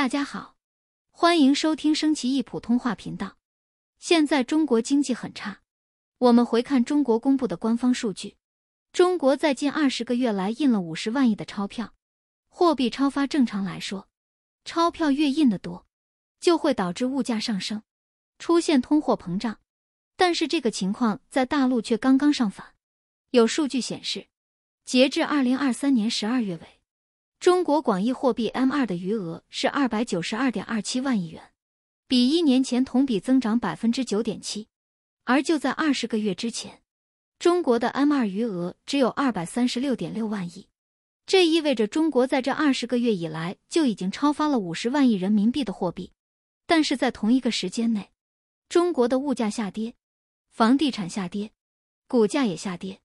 大家好，欢迎收听升旗易普通话频道。现在中国经济很差，我们回看中国公布的官方数据，中国在近二十个月来印了五十万亿的钞票，货币超发。正常来说，钞票越印的多，就会导致物价上升，出现通货膨胀。但是这个情况在大陆却刚刚上反。有数据显示，截至二零二三年十二月尾。中国广义货币 M2 的余额是二百九十二点二七万亿元，比一年前同比增长百分之九点七。而就在二十个月之前，中国的 M2 余额只有二百三十六点六万亿，这意味着中国在这二十个月以来就已经超发了五十万亿人民币的货币。但是在同一个时间内，中国的物价下跌，房地产下跌，股价也下跌，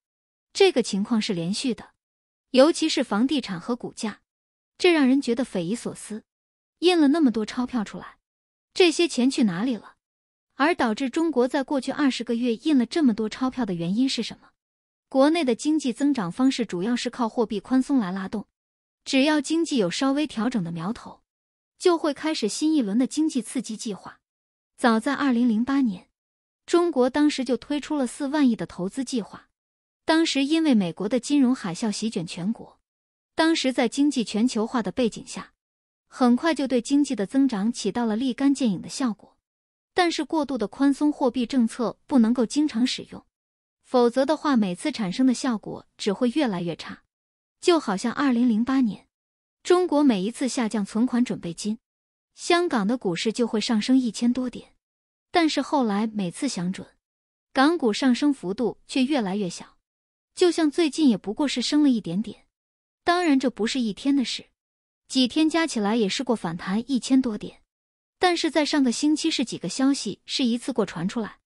这个情况是连续的，尤其是房地产和股价。这让人觉得匪夷所思，印了那么多钞票出来，这些钱去哪里了？而导致中国在过去二十个月印了这么多钞票的原因是什么？国内的经济增长方式主要是靠货币宽松来拉动，只要经济有稍微调整的苗头，就会开始新一轮的经济刺激计划。早在二零零八年，中国当时就推出了四万亿的投资计划，当时因为美国的金融海啸席卷全国。当时在经济全球化的背景下，很快就对经济的增长起到了立竿见影的效果。但是，过度的宽松货币政策不能够经常使用，否则的话，每次产生的效果只会越来越差。就好像二零零八年，中国每一次下降存款准备金，香港的股市就会上升一千多点。但是后来每次降准，港股上升幅度却越来越小，就像最近也不过是升了一点点。当然，这不是一天的事，几天加起来也试过反弹一千多点。但是在上个星期是几个消息是一次过传出来，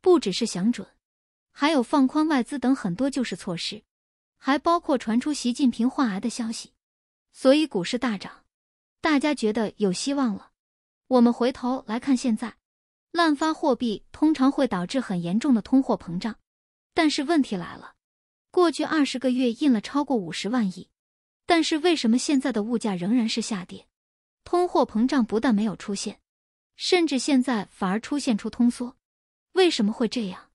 不只是降准，还有放宽外资等很多救市措施，还包括传出习近平患癌的消息，所以股市大涨，大家觉得有希望了。我们回头来看，现在滥发货币通常会导致很严重的通货膨胀，但是问题来了，过去二十个月印了超过五十万亿。但是为什么现在的物价仍然是下跌，通货膨胀不但没有出现，甚至现在反而出现出通缩？为什么会这样？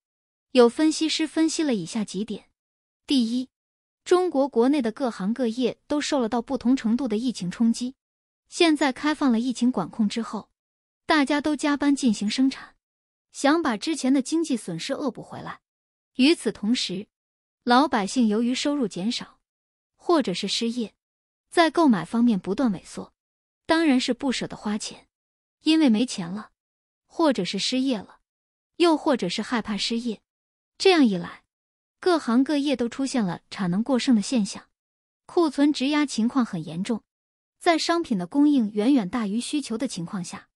有分析师分析了以下几点：第一，中国国内的各行各业都受了到不同程度的疫情冲击，现在开放了疫情管控之后，大家都加班进行生产，想把之前的经济损失恶补回来。与此同时，老百姓由于收入减少。或者是失业，在购买方面不断萎缩，当然是不舍得花钱，因为没钱了，或者是失业了，又或者是害怕失业。这样一来，各行各业都出现了产能过剩的现象，库存质压情况很严重。在商品的供应远远大于需求的情况下，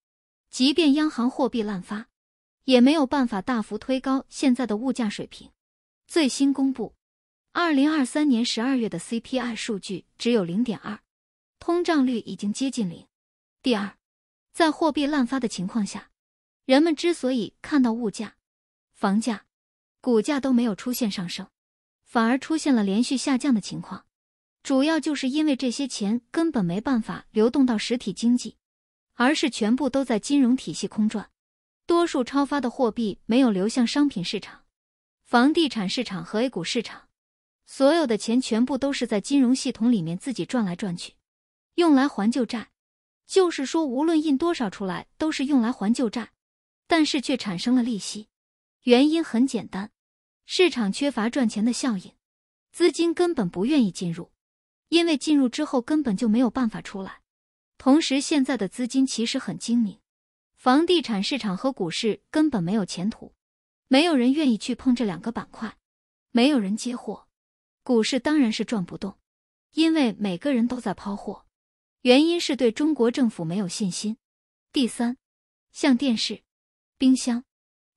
即便央行货币滥发，也没有办法大幅推高现在的物价水平。最新公布。二零二三年十二月的 CPI 数据只有零点二，通胀率已经接近零。第二，在货币滥发的情况下，人们之所以看到物价、房价、股价都没有出现上升，反而出现了连续下降的情况，主要就是因为这些钱根本没办法流动到实体经济，而是全部都在金融体系空转，多数超发的货币没有流向商品市场、房地产市场和 A 股市场。所有的钱全部都是在金融系统里面自己转来转去，用来还旧债，就是说无论印多少出来都是用来还旧债，但是却产生了利息。原因很简单，市场缺乏赚钱的效应，资金根本不愿意进入，因为进入之后根本就没有办法出来。同时，现在的资金其实很精明，房地产市场和股市根本没有前途，没有人愿意去碰这两个板块，没有人接货。股市当然是赚不动，因为每个人都在抛货，原因是对中国政府没有信心。第三，像电视、冰箱、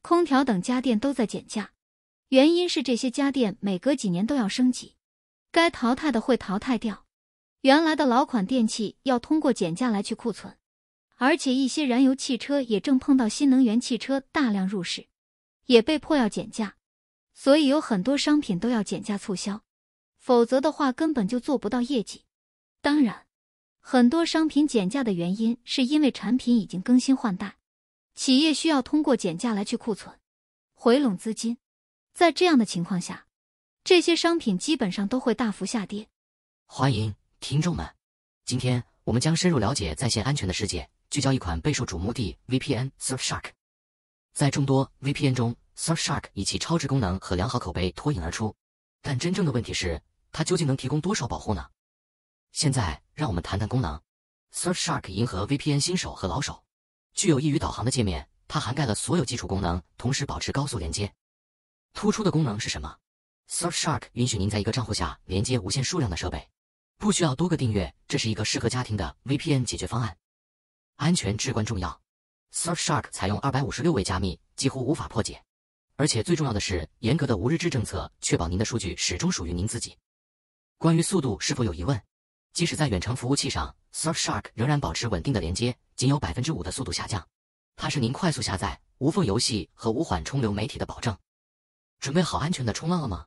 空调等家电都在减价，原因是这些家电每隔几年都要升级，该淘汰的会淘汰掉，原来的老款电器要通过减价来去库存，而且一些燃油汽车也正碰到新能源汽车大量入市，也被迫要减价，所以有很多商品都要减价促销。否则的话，根本就做不到业绩。当然，很多商品减价的原因是因为产品已经更新换代，企业需要通过减价来去库存、回笼资金。在这样的情况下，这些商品基本上都会大幅下跌。欢迎听众们，今天我们将深入了解在线安全的世界，聚焦一款备受瞩目的 VPN Surfshark。在众多 VPN 中，Surfshark 以其超值功能和良好口碑脱颖而出。但真正的问题是。它究竟能提供多少保护呢？现在让我们谈谈功能。Surfshark 银河 VPN 新手和老手，具有易于导航的界面。它涵盖了所有基础功能，同时保持高速连接。突出的功能是什么？Surfshark 允许您在一个账户下连接无限数量的设备，不需要多个订阅。这是一个适合家庭的 VPN 解决方案。安全至关重要。Surfshark 采用二百五十六位加密，几乎无法破解。而且最重要的是，严格的无日志政策确保您的数据始终属于您自己。关于速度是否有疑问？即使在远程服务器上，Surfshark 仍然保持稳定的连接，仅有百分之五的速度下降。它是您快速下载、无缝游戏和无缓冲流媒体的保证。准备好安全的冲浪了吗？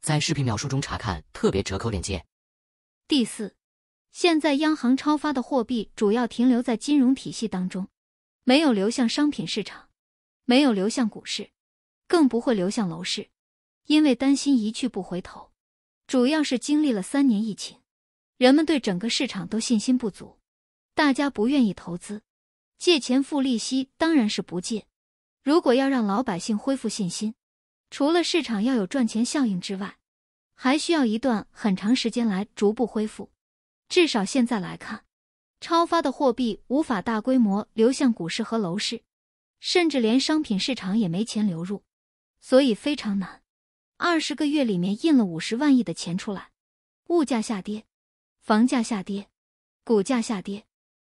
在视频描述中查看特别折扣链接。第四，现在央行超发的货币主要停留在金融体系当中，没有流向商品市场，没有流向股市，更不会流向楼市，因为担心一去不回头。主要是经历了三年疫情，人们对整个市场都信心不足，大家不愿意投资，借钱付利息当然是不借。如果要让老百姓恢复信心，除了市场要有赚钱效应之外，还需要一段很长时间来逐步恢复。至少现在来看，超发的货币无法大规模流向股市和楼市，甚至连商品市场也没钱流入，所以非常难。二十个月里面印了五十万亿的钱出来，物价下跌，房价下跌，股价下跌，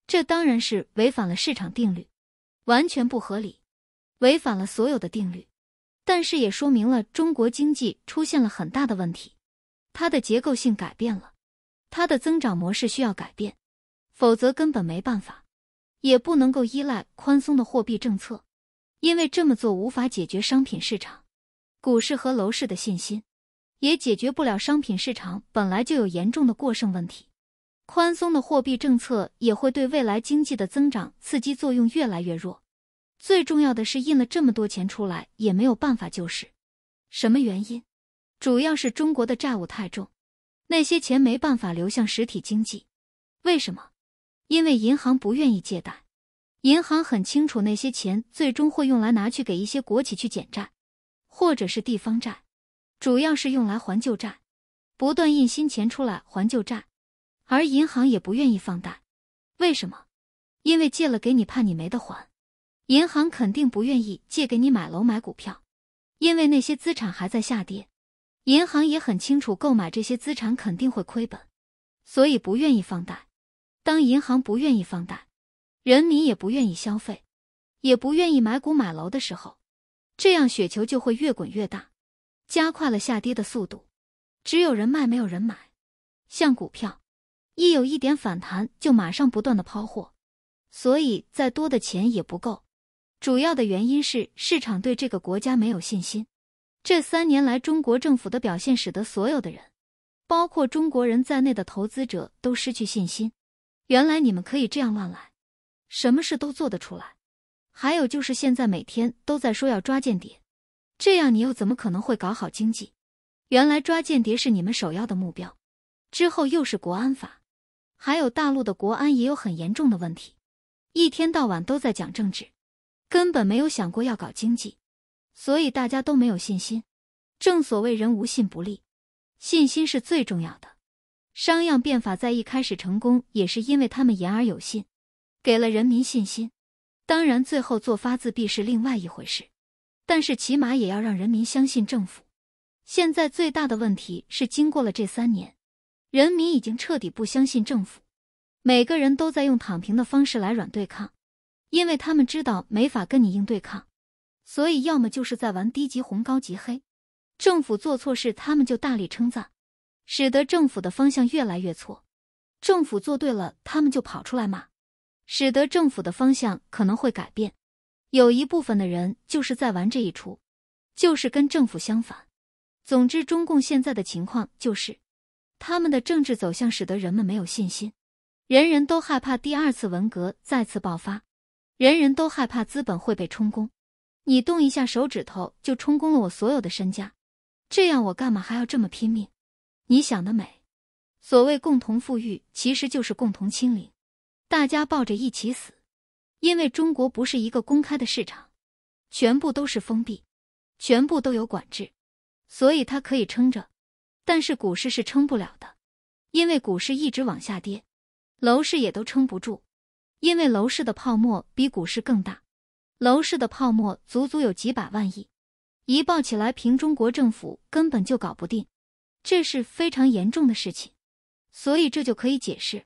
这当然是违反了市场定律，完全不合理，违反了所有的定律。但是也说明了中国经济出现了很大的问题，它的结构性改变了，它的增长模式需要改变，否则根本没办法，也不能够依赖宽松的货币政策，因为这么做无法解决商品市场。股市和楼市的信心，也解决不了商品市场本来就有严重的过剩问题。宽松的货币政策也会对未来经济的增长刺激作用越来越弱。最重要的是，印了这么多钱出来也没有办法救市。什么原因？主要是中国的债务太重，那些钱没办法流向实体经济。为什么？因为银行不愿意借贷。银行很清楚，那些钱最终会用来拿去给一些国企去减债。或者是地方债，主要是用来还旧债，不断印新钱出来还旧债，而银行也不愿意放贷。为什么？因为借了给你，怕你没得还。银行肯定不愿意借给你买楼、买股票，因为那些资产还在下跌，银行也很清楚购买这些资产肯定会亏本，所以不愿意放贷。当银行不愿意放贷，人民也不愿意消费，也不愿意买股买楼的时候。这样雪球就会越滚越大，加快了下跌的速度。只有人卖，没有人买。像股票，一有一点反弹，就马上不断的抛货，所以再多的钱也不够。主要的原因是市场对这个国家没有信心。这三年来，中国政府的表现使得所有的人，包括中国人在内的投资者都失去信心。原来你们可以这样乱来，什么事都做得出来。还有就是，现在每天都在说要抓间谍，这样你又怎么可能会搞好经济？原来抓间谍是你们首要的目标，之后又是国安法，还有大陆的国安也有很严重的问题，一天到晚都在讲政治，根本没有想过要搞经济，所以大家都没有信心。正所谓人无信不立，信心是最重要的。商鞅变法在一开始成功，也是因为他们言而有信，给了人民信心。当然，最后做发自闭是另外一回事，但是起码也要让人民相信政府。现在最大的问题是，经过了这三年，人民已经彻底不相信政府，每个人都在用躺平的方式来软对抗，因为他们知道没法跟你硬对抗，所以要么就是在玩低级红、高级黑。政府做错事，他们就大力称赞，使得政府的方向越来越错；政府做对了，他们就跑出来骂。使得政府的方向可能会改变，有一部分的人就是在玩这一出，就是跟政府相反。总之，中共现在的情况就是，他们的政治走向使得人们没有信心，人人都害怕第二次文革再次爆发，人人都害怕资本会被充公。你动一下手指头就充公了我所有的身家，这样我干嘛还要这么拼命？你想得美！所谓共同富裕，其实就是共同清零。大家抱着一起死，因为中国不是一个公开的市场，全部都是封闭，全部都有管制，所以它可以撑着，但是股市是撑不了的，因为股市一直往下跌，楼市也都撑不住，因为楼市的泡沫比股市更大，楼市的泡沫足足有几百万亿，一爆起来，凭中国政府根本就搞不定，这是非常严重的事情，所以这就可以解释。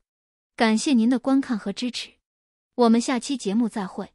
感谢您的观看和支持，我们下期节目再会。